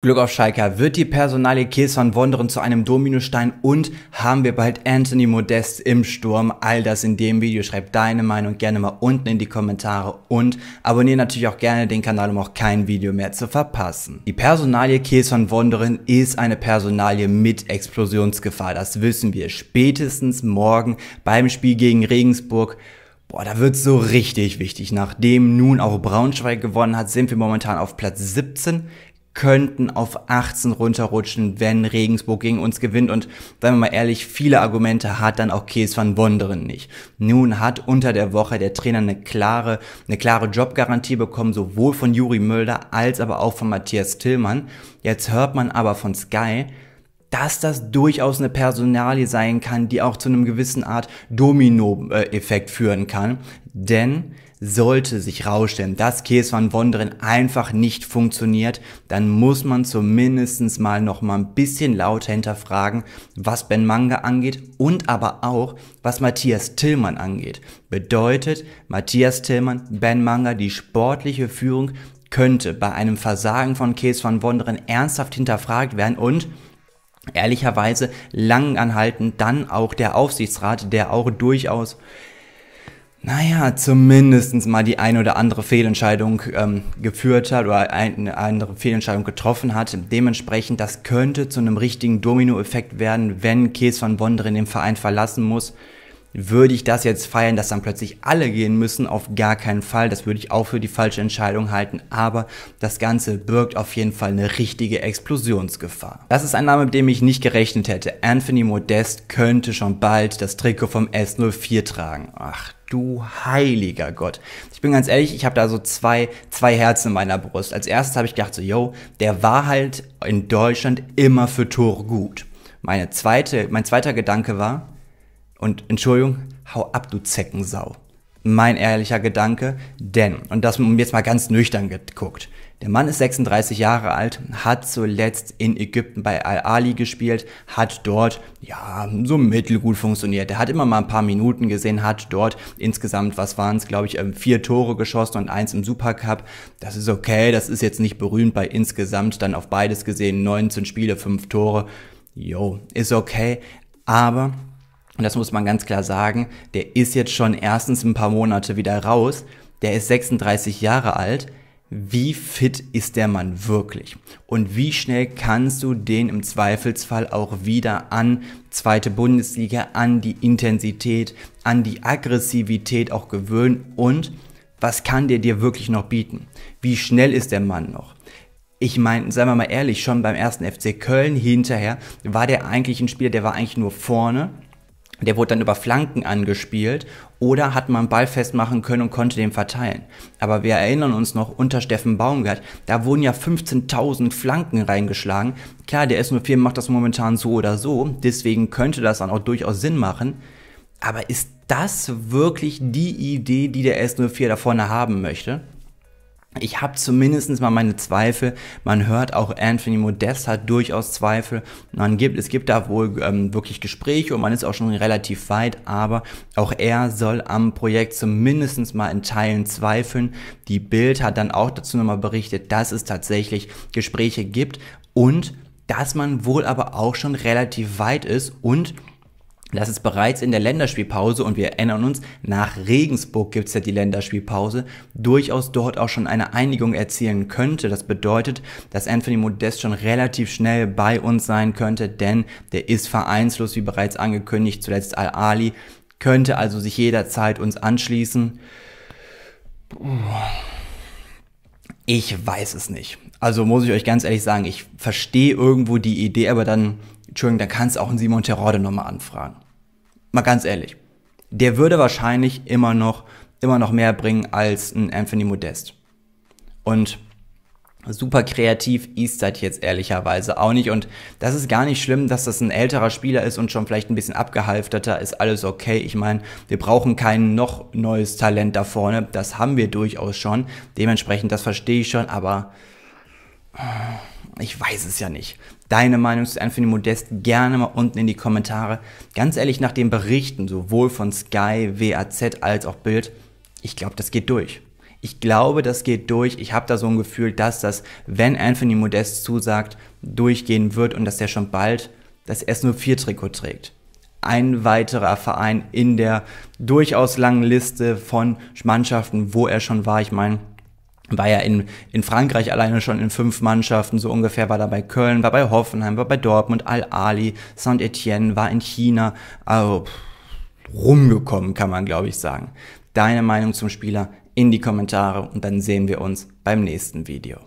Glück auf Schalke. Wird die Personalie Keson Wonderen zu einem Dominostein und haben wir bald Anthony Modest im Sturm? All das in dem Video. Schreib deine Meinung gerne mal unten in die Kommentare und abonniere natürlich auch gerne den Kanal, um auch kein Video mehr zu verpassen. Die Personalie Keson Wonderen ist eine Personalie mit Explosionsgefahr. Das wissen wir spätestens morgen beim Spiel gegen Regensburg. Boah, da wird's so richtig wichtig. Nachdem nun auch Braunschweig gewonnen hat, sind wir momentan auf Platz 17 könnten auf 18 runterrutschen, wenn Regensburg gegen uns gewinnt. Und wenn man mal ehrlich, viele Argumente hat dann auch Kees van Wonderen nicht. Nun hat unter der Woche der Trainer eine klare, eine klare Jobgarantie bekommen, sowohl von Juri Mölder als aber auch von Matthias Tillmann. Jetzt hört man aber von Sky, dass das durchaus eine Personalie sein kann, die auch zu einem gewissen Art Domino-Effekt führen kann. Denn sollte sich rausstellen, dass Kees van Wonderen einfach nicht funktioniert, dann muss man zumindest mal noch mal ein bisschen lauter hinterfragen, was Ben Manga angeht und aber auch, was Matthias Tillmann angeht. Bedeutet, Matthias Tillmann, Ben Manga, die sportliche Führung könnte bei einem Versagen von Kees van Wonderen ernsthaft hinterfragt werden und ehrlicherweise lang anhalten dann auch der Aufsichtsrat, der auch durchaus naja, zumindest mal die eine oder andere Fehlentscheidung ähm, geführt hat oder eine andere Fehlentscheidung getroffen hat. Dementsprechend, das könnte zu einem richtigen Dominoeffekt werden, wenn Kees van Wonderen den Verein verlassen muss würde ich das jetzt feiern, dass dann plötzlich alle gehen müssen, auf gar keinen Fall. Das würde ich auch für die falsche Entscheidung halten, aber das Ganze birgt auf jeden Fall eine richtige Explosionsgefahr. Das ist ein Name, mit dem ich nicht gerechnet hätte. Anthony Modest könnte schon bald das Trikot vom S04 tragen. Ach, du heiliger Gott. Ich bin ganz ehrlich, ich habe da so zwei, zwei Herzen in meiner Brust. Als erstes habe ich gedacht, so, yo, der war halt in Deutschland immer für Tore gut. Meine zweite, mein zweiter Gedanke war, und Entschuldigung, hau ab, du Zeckensau. Mein ehrlicher Gedanke, denn, und das jetzt mal ganz nüchtern geguckt, der Mann ist 36 Jahre alt, hat zuletzt in Ägypten bei Al-Ali gespielt, hat dort, ja, so mittelgut funktioniert. Er hat immer mal ein paar Minuten gesehen, hat dort insgesamt, was waren es, glaube ich, ähm, vier Tore geschossen und eins im Supercup. Das ist okay, das ist jetzt nicht berühmt bei insgesamt dann auf beides gesehen 19 Spiele, fünf Tore. Jo, ist okay. Aber und das muss man ganz klar sagen, der ist jetzt schon erstens ein paar Monate wieder raus, der ist 36 Jahre alt, wie fit ist der Mann wirklich? Und wie schnell kannst du den im Zweifelsfall auch wieder an zweite Bundesliga, an die Intensität, an die Aggressivität auch gewöhnen? Und was kann der dir wirklich noch bieten? Wie schnell ist der Mann noch? Ich meine, seien wir mal ehrlich, schon beim ersten FC Köln hinterher war der eigentlich ein Spieler, der war eigentlich nur vorne der wurde dann über Flanken angespielt oder hat man Ball festmachen können und konnte den verteilen. Aber wir erinnern uns noch unter Steffen Baumgart, da wurden ja 15.000 Flanken reingeschlagen. Klar, der S04 macht das momentan so oder so, deswegen könnte das dann auch durchaus Sinn machen. Aber ist das wirklich die Idee, die der S04 da vorne haben möchte? ich habe zumindest mal meine Zweifel. Man hört auch, Anthony Modest hat durchaus Zweifel. Man gibt, es gibt da wohl ähm, wirklich Gespräche und man ist auch schon relativ weit, aber auch er soll am Projekt zumindest mal in Teilen zweifeln. Die Bild hat dann auch dazu nochmal berichtet, dass es tatsächlich Gespräche gibt und dass man wohl aber auch schon relativ weit ist und das ist bereits in der Länderspielpause, und wir erinnern uns, nach Regensburg gibt's ja die Länderspielpause, durchaus dort auch schon eine Einigung erzielen könnte. Das bedeutet, dass Anthony Modest schon relativ schnell bei uns sein könnte, denn der ist vereinslos, wie bereits angekündigt, zuletzt Al-Ali, könnte also sich jederzeit uns anschließen. Ich weiß es nicht. Also muss ich euch ganz ehrlich sagen, ich verstehe irgendwo die Idee, aber dann Entschuldigung, da kannst du auch einen Simon Terode nochmal anfragen. Mal ganz ehrlich. Der würde wahrscheinlich immer noch, immer noch mehr bringen als ein Anthony Modest. Und super kreativ ist das jetzt ehrlicherweise auch nicht. Und das ist gar nicht schlimm, dass das ein älterer Spieler ist und schon vielleicht ein bisschen abgehalfterter ist. Alles okay. Ich meine, wir brauchen kein noch neues Talent da vorne. Das haben wir durchaus schon. Dementsprechend, das verstehe ich schon, aber. Ich weiß es ja nicht. Deine Meinung zu Anthony Modest gerne mal unten in die Kommentare. Ganz ehrlich, nach den Berichten sowohl von Sky, WAZ als auch Bild, ich glaube, das geht durch. Ich glaube, das geht durch. Ich habe da so ein Gefühl, dass das, wenn Anthony Modest zusagt, durchgehen wird und dass er schon bald das S04-Trikot trägt. Ein weiterer Verein in der durchaus langen Liste von Mannschaften, wo er schon war. Ich meine, war ja in, in Frankreich alleine schon in fünf Mannschaften, so ungefähr war da bei Köln, war bei Hoffenheim, war bei Dortmund, Al-Ali, Saint-Etienne, war in China, also rumgekommen, kann man glaube ich sagen. Deine Meinung zum Spieler in die Kommentare und dann sehen wir uns beim nächsten Video.